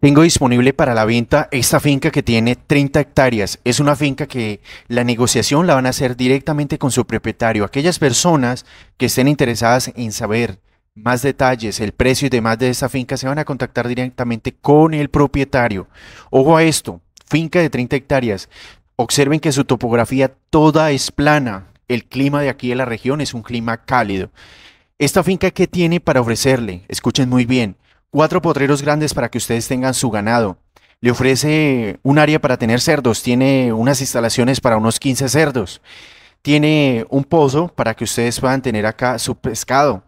Tengo disponible para la venta esta finca que tiene 30 hectáreas. Es una finca que la negociación la van a hacer directamente con su propietario. Aquellas personas que estén interesadas en saber más detalles, el precio y demás de esta finca se van a contactar directamente con el propietario. Ojo a esto, finca de 30 hectáreas. Observen que su topografía toda es plana. El clima de aquí de la región es un clima cálido. Esta finca que tiene para ofrecerle, escuchen muy bien, cuatro potreros grandes para que ustedes tengan su ganado. Le ofrece un área para tener cerdos, tiene unas instalaciones para unos 15 cerdos, tiene un pozo para que ustedes puedan tener acá su pescado,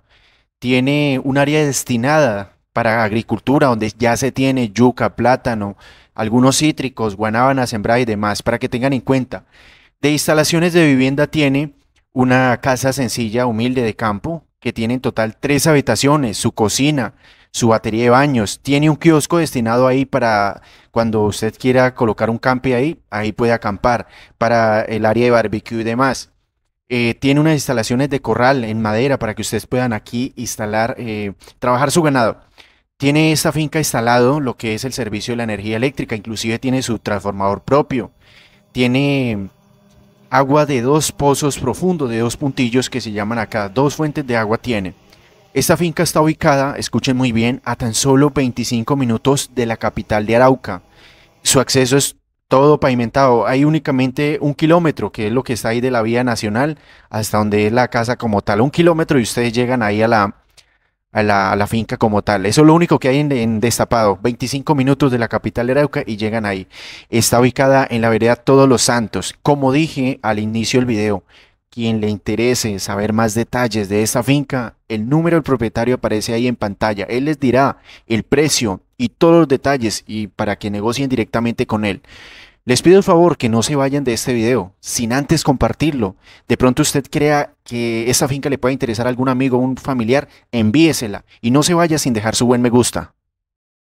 tiene un área destinada para agricultura donde ya se tiene yuca, plátano, algunos cítricos, guanábana, sembrada y demás, para que tengan en cuenta. De instalaciones de vivienda tiene una casa sencilla, humilde de campo, que tiene en total tres habitaciones, su cocina, su batería de baños, tiene un kiosco destinado ahí para cuando usted quiera colocar un campi ahí, ahí puede acampar, para el área de barbecue y demás. Eh, tiene unas instalaciones de corral en madera para que ustedes puedan aquí instalar, eh, trabajar su ganado. Tiene esta finca instalado lo que es el servicio de la energía eléctrica, inclusive tiene su transformador propio. Tiene agua de dos pozos profundos, de dos puntillos que se llaman acá, dos fuentes de agua tiene. Esta finca está ubicada, escuchen muy bien, a tan solo 25 minutos de la capital de Arauca. Su acceso es todo pavimentado. Hay únicamente un kilómetro, que es lo que está ahí de la vía nacional, hasta donde es la casa como tal. Un kilómetro y ustedes llegan ahí a la, a la, la finca como tal. Eso es lo único que hay en, en, Destapado. 25 minutos de la capital de Arauca y llegan ahí. Está ubicada en la vereda Todos los Santos. Como dije al inicio del video, quien le interese saber más detalles de esta finca, el número del propietario aparece ahí en pantalla. Él les dirá el precio y todos los detalles y para que negocien directamente con él. Les pido el favor que no se vayan de este video sin antes compartirlo. De pronto usted crea que esta finca le pueda interesar a algún amigo o un familiar, envíesela y no se vaya sin dejar su buen me gusta.